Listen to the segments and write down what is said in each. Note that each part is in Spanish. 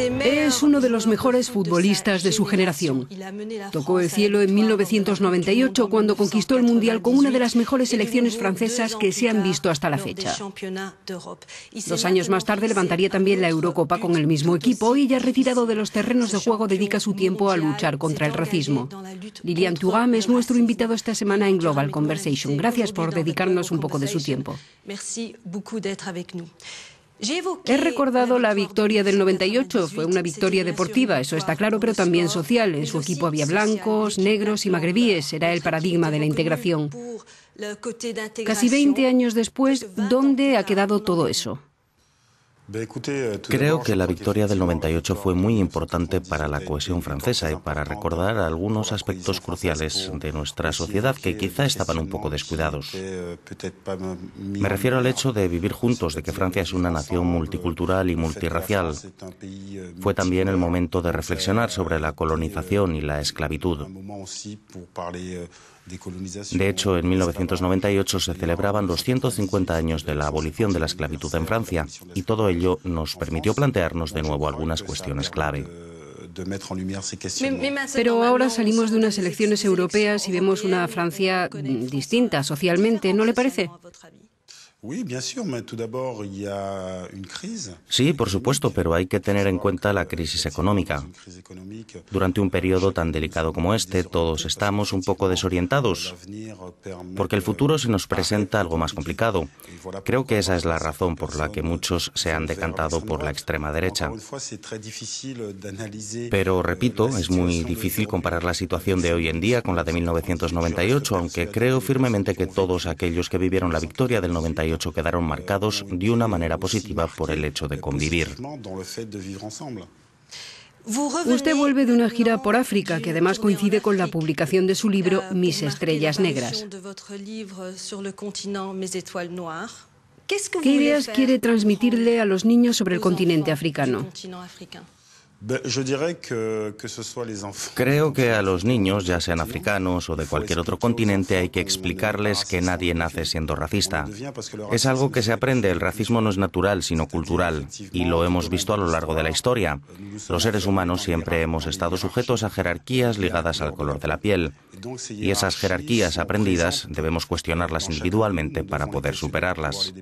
Es uno de los mejores futbolistas de su generación. Tocó el cielo en 1998 cuando conquistó el Mundial con una de las mejores selecciones francesas que se han visto hasta la fecha. Dos años más tarde levantaría también la Eurocopa con el mismo equipo y ya retirado de los terrenos de juego dedica su tiempo a luchar contra el racismo. Lilian Thuram es nuestro invitado esta semana en Global Conversation. Gracias por dedicarnos un poco de su tiempo. He recordado la victoria del 98, fue una victoria deportiva, eso está claro, pero también social. En su equipo había blancos, negros y magrebíes, era el paradigma de la integración. Casi 20 años después, ¿dónde ha quedado todo eso? Creo que la victoria del 98 fue muy importante para la cohesión francesa y para recordar algunos aspectos cruciales de nuestra sociedad que quizá estaban un poco descuidados. Me refiero al hecho de vivir juntos, de que Francia es una nación multicultural y multirracial. Fue también el momento de reflexionar sobre la colonización y la esclavitud. De hecho, en 1998 se celebraban los 150 años de la abolición de la esclavitud en Francia y todo ello nos permitió plantearnos de nuevo algunas cuestiones clave. Pero ahora salimos de unas elecciones europeas y vemos una Francia distinta socialmente, ¿no le parece? Sí, por supuesto, pero hay que tener en cuenta la crisis económica. Durante un periodo tan delicado como este, todos estamos un poco desorientados, porque el futuro se nos presenta algo más complicado. Creo que esa es la razón por la que muchos se han decantado por la extrema derecha. Pero, repito, es muy difícil comparar la situación de hoy en día con la de 1998, aunque creo firmemente que todos aquellos que vivieron la victoria del 98 quedaron marcados de una manera positiva por el hecho de convivir. Usted vuelve de una gira por África que además coincide con la publicación de su libro Mis Estrellas Negras. ¿Qué ideas quiere transmitirle a los niños sobre el continente africano? Creo que a los niños, ya sean africanos o de cualquier otro continente, hay que explicarles que nadie nace siendo racista. Es algo que se aprende, el racismo no es natural, sino cultural, y lo hemos visto a lo largo de la historia. Los seres humanos siempre hemos estado sujetos a jerarquías ligadas al color de la piel, y esas jerarquías aprendidas debemos cuestionarlas individualmente para poder superarlas.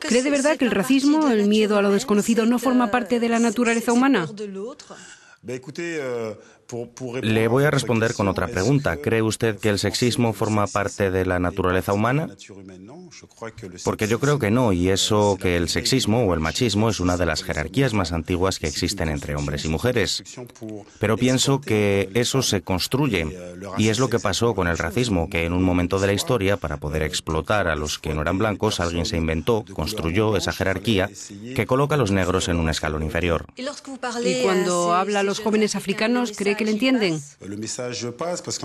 ¿Cree de verdad que el racismo, el miedo a lo desconocido, no forma euh, parte de la naturaleza? fait au l'autre. ben écoutez, euh, Le voy a responder con otra pregunta. ¿Cree usted que el sexismo forma parte de la naturaleza humana? Porque yo creo que no, y eso que el sexismo o el machismo es una de las jerarquías más antiguas que existen entre hombres y mujeres. Pero pienso que eso se construye, y es lo que pasó con el racismo, que en un momento de la historia, para poder explotar a los que no eran blancos, alguien se inventó, construyó esa jerarquía que coloca a los negros en un escalón inferior. Y cuando habla a los jóvenes africanos, que le entienden? Pues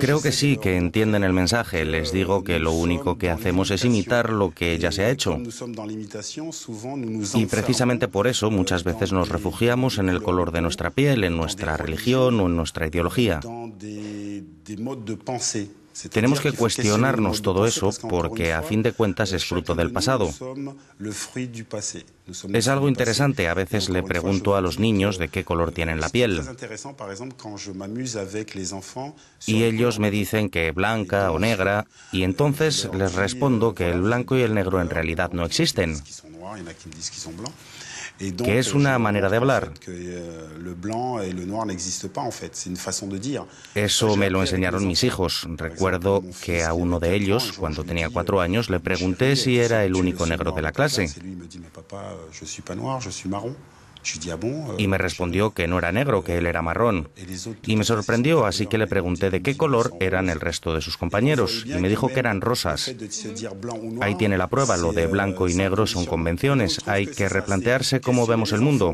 Creo que sí, que entienden el mensaje. Les digo que lo único que hacemos es imitar lo que ya se ha hecho. Y precisamente por eso muchas veces nos refugiamos en el color de nuestra piel, en nuestra religión o en nuestra ideología. Tenemos que cuestionarnos todo eso porque a fin de cuentas es fruto del pasado. Es algo interesante, a veces le pregunto a los niños de qué color euh, tienen la piel. Y ellos me dicen que blanca o negra, y euh, entonces les respondo que el blanco y el negro en realidad no existen que es una manera de hablar. Eso me lo enseñaron mis hijos. Recuerdo que a uno de ellos, cuando tenía cuatro años, le pregunté si era el único negro de la clase. Ah euh, y me respondió que no era negro, que él era marrón. Y me sorprendió, así que le pregunté de qué color eran el resto de sus compañeros. Y me dijo que eran rosas. Ahí tiene la prueba, lo de blanco y negro son convenciones. Hay que replantearse cómo vemos el mundo.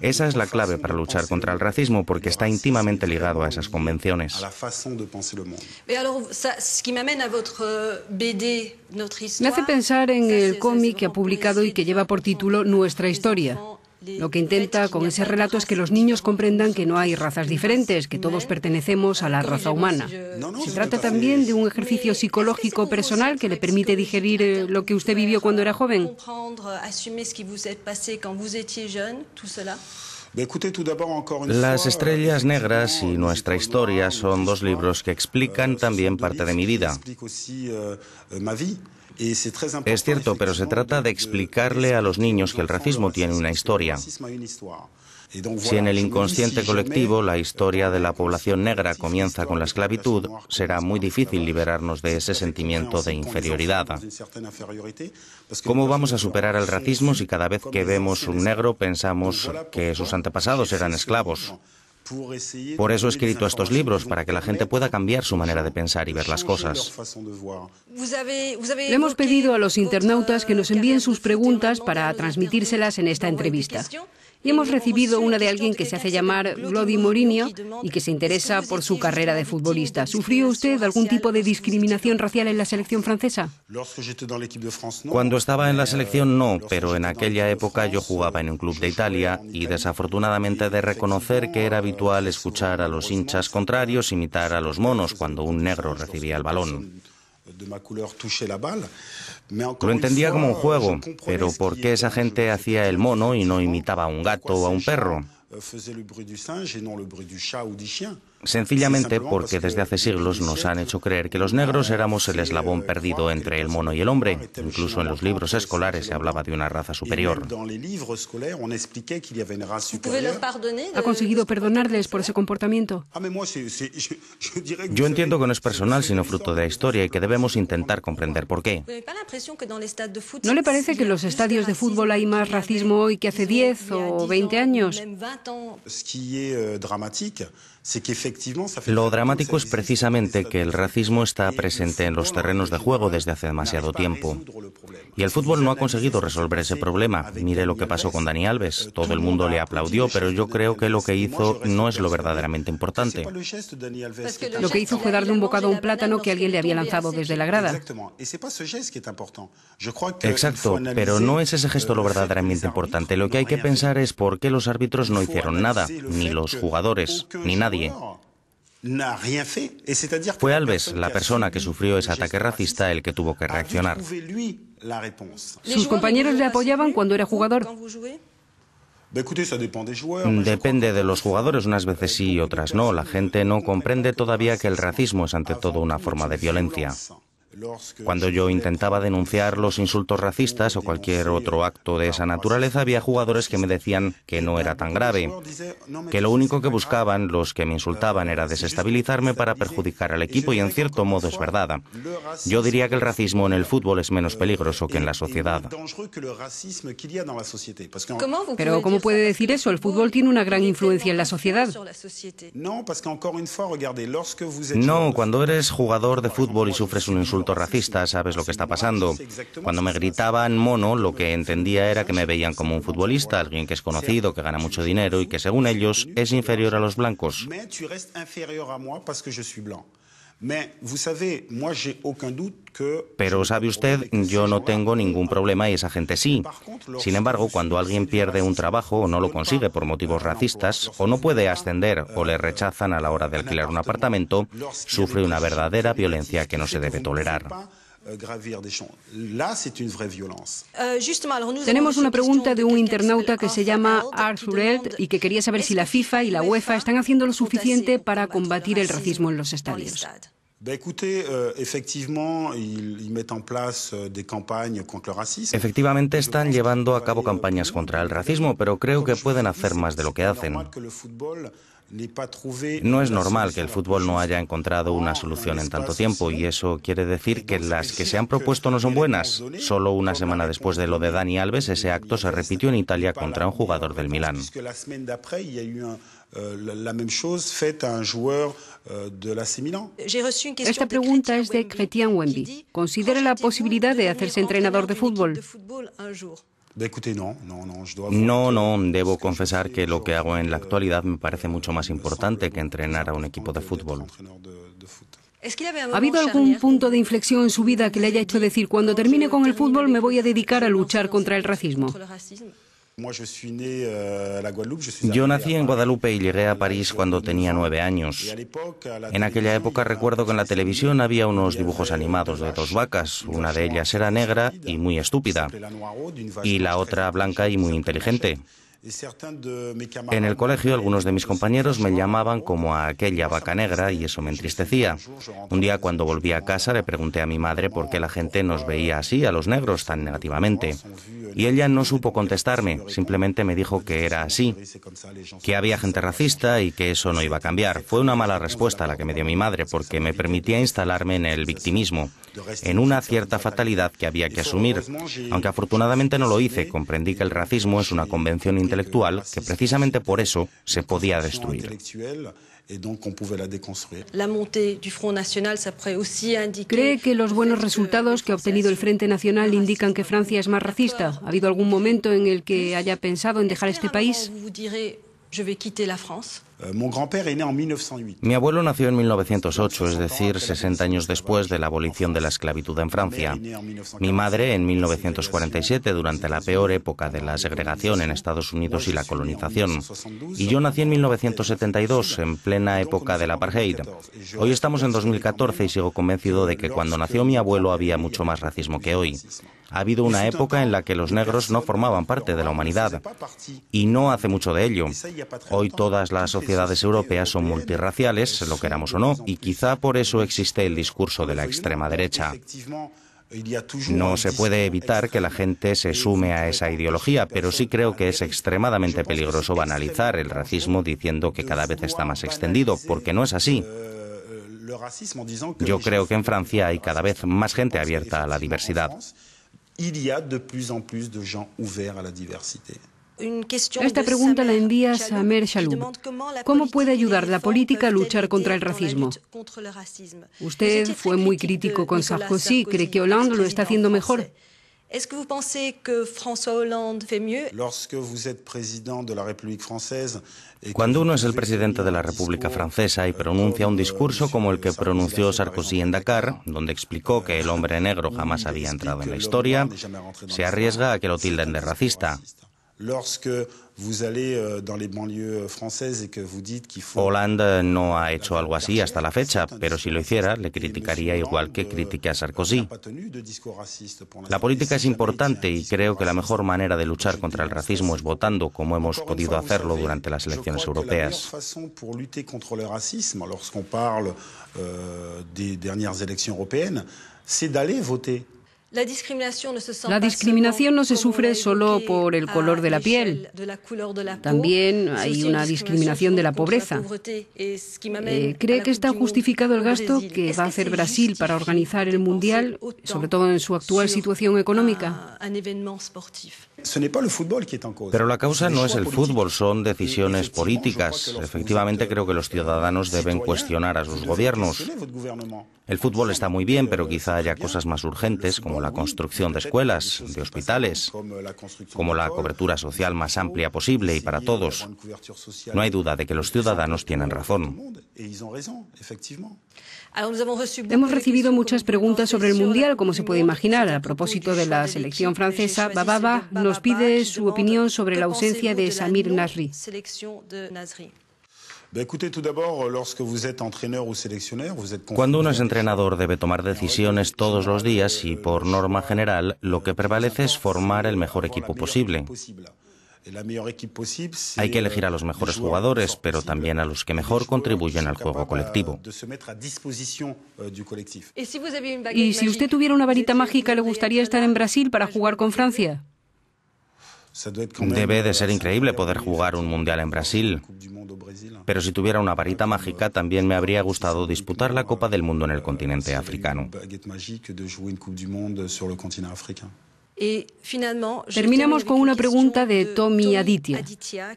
Esa es la clave para luchar contra el racismo, porque está íntimamente ligado a esas convenciones. Euh, me hace pensar en el cómic que ha publicado y que lleva por título Nuestra historia. Lo que intenta con ese relato es que los niños comprendan que no hay razas diferentes, que todos pertenecemos a la raza humana. Se trata también de un ejercicio psicológico personal que le permite digerir eh, lo que usted vivió cuando era joven. Las estrellas eh, negras y nuestra historia son dos libros que explican euh, también parte de mi vida. Es cierto, pero se trata de explicarle a los niños que el racismo tiene una historia. Si en el inconsciente colectivo la historia de la población negra comienza con la esclavitud, será muy difícil liberarnos de ese sentimiento de inferioridad. Pues ¿Cómo vamos a superar el racismo si cada vez que vemos un negro pensamos que sus antepasados eran esclavos? Por eso he escrito estos libros, para que la gente pueda cambiar su manera de pensar y ver las cosas. Le hemos pedido a los internautas que nos envíen sus preguntas para transmitírselas en esta entrevista hemos recibido una de alguien que se hace llamar Glody Mourinho y que se interesa por su carrera de futbolista. ¿Sufrió usted algún tipo de discriminación racial en la selección francesa? Cuando estaba en la selección no, pero en aquella época yo jugaba en un club de Italia y desafortunadamente de reconocer que era habitual escuchar a los hinchas contrarios imitar a los monos cuando un negro recibía el balón. Lo entendía como un juego, pero ¿por qué esa gente hacía el mono y no imitaba a un gato o a un perro? Euh, Sencillamente porque desde hace siglos nos han hecho creer que los negros éramos el eslabón perdido entre el mono y el hombre. Incluso en los libros escolares se hablaba de una raza superior. ¿Ha conseguido perdonarles por ese comportamiento? Ah, Yo entiendo que no es personal, sino fruto de la historia y que debemos intentar comprender por qué. ¿No le parece que en los estadios de fútbol hay más racismo hoy que hace 10 o 20 años? Lo dramático es precisamente que el racismo está presente en los terrenos de juego desde hace demasiado tiempo. Y el fútbol no ha conseguido resolver ese problema. Mire lo que pasó con Dani Alves. Euh, Todo el mundo le aplaudió, pero yo creo que lo que hizo no es lo verdaderamente importante. Lo que hizo fue darle un bocado a un plátano que alguien le había lanzado desde la grada. Exacto, pero no es ese euh, gesto lo verdaderamente importante. Lo que hay que pensar es por qué los árbitros no hicieron nada, ni los jugadores, ni nadie. Fue Alves, la persona que sufrió ese ataque racista, el que tuvo que reaccionar. Sus compañeros le apoyaban cuando era jugador. Mm, depende de los jugadores, unas veces sí y otras no. La gente no comprende todavía que el racismo es ante todo una forma de violencia. Cuando yo intentaba denunciar los insultos racistas o cualquier otro acto de esa naturaleza, había jugadores que me decían que no era tan grave, que lo único que buscaban los que me insultaban era desestabilizarme para perjudicar al equipo y en cierto modo es verdad. Yo diría que el racismo en el fútbol es menos peligroso que en la sociedad. Pero ¿cómo puede decir eso? El fútbol tiene una gran influencia en la sociedad. No, cuando eres jugador de fútbol y sufres un insulto, racista, sabes lo que está pasando. Cuando me gritaban mono, lo que entendía era que me veían como un futbolista, alguien que es conocido, que gana mucho dinero y que según ellos es inferior a los blancos. Pero sabe usted, yo no tengo ningún problema y esa gente sí. Sin embargo, cuando alguien pierde un trabajo o no lo consigue por motivos racistas, o no puede ascender o le euh, rechazan a la hora de alquilar un apartamento, sufre una verdadera violencia que no se debe tolerar. Euh, euh, Tenemos una pregunta de un internauta que se llama Arthur Eld y que quería saber si la FIFA y la e UEFA están haciendo lo suficiente para combatir el racismo en los estadios. Efectivamente, están llevando a cabo campañas contra el racismo, pero creo que pueden hacer más de lo que hacen. No es normal que el fútbol no haya encontrado una ah, solución en tanto tiempo y eso quiere decir que las que se han propuesto no son buenas. Solo una semana después de lo de Dani Alves, ese acto se repitió en Italia contra un jugador del Milan. Esta pregunta es de Chrétien Wemby. ¿Considera la posibilidad de hacerse entrenador de fútbol? No, no, debo confesar que lo que hago en la actualidad me parece mucho más importante que entrenar a un equipo de fútbol. ¿Ha habido algún punto de inflexión en su vida que le haya hecho decir, cuando termine con el fútbol me voy a dedicar a luchar contra el racismo? Euh, Yo nací en Guadalupe y llegué a París cuando tenía nueve años. En aquella época recuerdo que en la televisión había unos dibujos animados de dos vacas. Una de ellas era negra y muy estúpida y la otra blanca y muy inteligente. En el colegio algunos de mis compañeros me llamaban como a aquella vaca negra y eso me entristecía. Un día cuando volví a casa le pregunté a mi madre por qué la gente nos veía así, a los negros, tan negativamente. Y ella no supo contestarme, simplemente me dijo que era así, que había gente racista y que eso no iba a cambiar. Fue una mala respuesta la que me dio mi madre porque me permitía instalarme en el victimismo, en una cierta fatalidad que había que asumir. Aunque afortunadamente no lo hice, comprendí que el racismo es una convención internacional intelectual que precisamente por eso se podía destruir. ¿Cree que los buenos resultados euh, que ha obtenido el Frente Nacional indican que Francia es más racista? ¿Ha habido algún momento en el que haya pensado en dejar este país? Eh, mi abuelo nació en 1908, es decir, 60 años después de la abolición de la esclavitud en Francia. Mi madre en 1947, durante la peor época de la segregación en Estados Unidos y la colonización. Y yo nací en 1972, en plena época de la apartheid. Hoy estamos en 2014 y sigo convencido de que cuando nació mi abuelo había mucho más racismo que hoy. Ha habido una época en la que los negros no formaban parte de la humanidad. Y no hace mucho de ello. Hoy todas las sociedades sociedades europeas son multiraciales, lo queramos o no, y quizá por eso existe el discurso de la extrema derecha. No se puede evitar que la gente se sume a esa ideología, pero sí creo que es extremadamente peligroso banalizar el racismo diciendo que cada vez está más extendido, porque no es así. Yo creo que en Francia hay cada vez más gente abierta a la diversidad. Esta pregunta la envía a Mer ¿Cómo puede ayudar la política a luchar contra el racismo? Usted fue muy crítico con Sarkozy. ¿Cree que Hollande lo está haciendo mejor? que Cuando uno es el presidente de la República Francesa y pronuncia un discurso como el que pronunció Sarkozy en Dakar, donde explicó que el hombre negro jamás había entrado en la historia, se arriesga a que lo tilden de racista. Lorsque vous allez euh, dans les banlieues françaises et que vous dites qu'il faut... Hollande no ha hecho algo así hasta la fecha, pero si lo hiciera le criticaría igual que euh, critique Sarkozy. La política es importante y creo que la mejor manera de luchar contra el racismo es votando, como hemos podido hacerlo durante las elecciones europeas. pour lutter contre le racisme, lorsqu'on parle euh, des dernières élections européennes, c'est d'aller voter. La discriminación no se sufre solo por el color de la piel. También hay una discriminación de la pobreza. Eh, ¿Cree que está justificado el gasto que va a hacer Brasil para organizar el Mundial, sobre todo en su actual situación económica? Pero la causa no es el fútbol, son decisiones políticas. Efectivamente creo que los euh, ciudadanos deben cuestionar a sus gobiernos. El fútbol está muy bien, pero quizá haya cosas más urgentes como la construcción de escuelas, de hospitales, como la cobertura social más amplia posible y para todos. No hay duda de que los ciudadanos tienen razón. Hemos recibido muchas preguntas sobre el Mundial, como se puede imaginar. A propósito de la selección francesa, Bababa nos pide su opinión sobre la ausencia de Samir Nasri. Cuando uno es entrenador debe tomar decisiones todos los días y por norma general lo que prevalece es formar el mejor equipo posible. Hay que elegir a los euh, mejores jugadores, pero también a los que mejor contribuyen al juego colectivo. Euh, euh, ¿Y si usted tuviera una varita mágica, le gustaría estar en Brasil para jugar con Francia? Debe de ser increíble poder jugar un mundial en Brasil. Pero si tuviera una varita mágica, también me habría gustado disputar la Copa del Mundo en el continente africano. Terminamos con una pregunta de Tommy Aditya,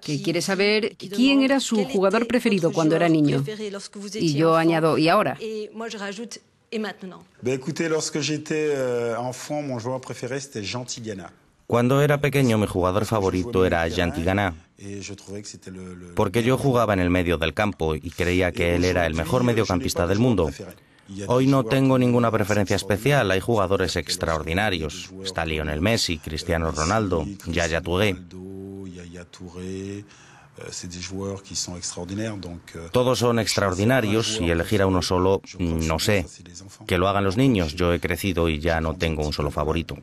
que quiere saber quién era su jugador preferido cuando era niño. Y yo añado, ¿y ahora? Écoutez, cuando era niño, mi jugador preferido era Gentiliana. Cuando era pequeño mi jugador favorito era Ganá, porque yo jugaba en el medio del campo y creía que él era el mejor mediocampista del mundo. Hoy no tengo ninguna preferencia especial, hay jugadores extraordinarios. Está Lionel Messi, Cristiano Ronaldo, Yaya Touré. Euh, c'est des joueurs qui sont extraordinaires. Euh, Todos son extraordinarios y elegir a uno solo, no sé, que lo hagan los niños. Yo he crecido y ya no tengo un solo favorito.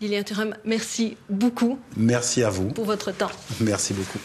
Lilian Thuram, merci beaucoup. Merci à vous. Pour votre temps. Merci beaucoup.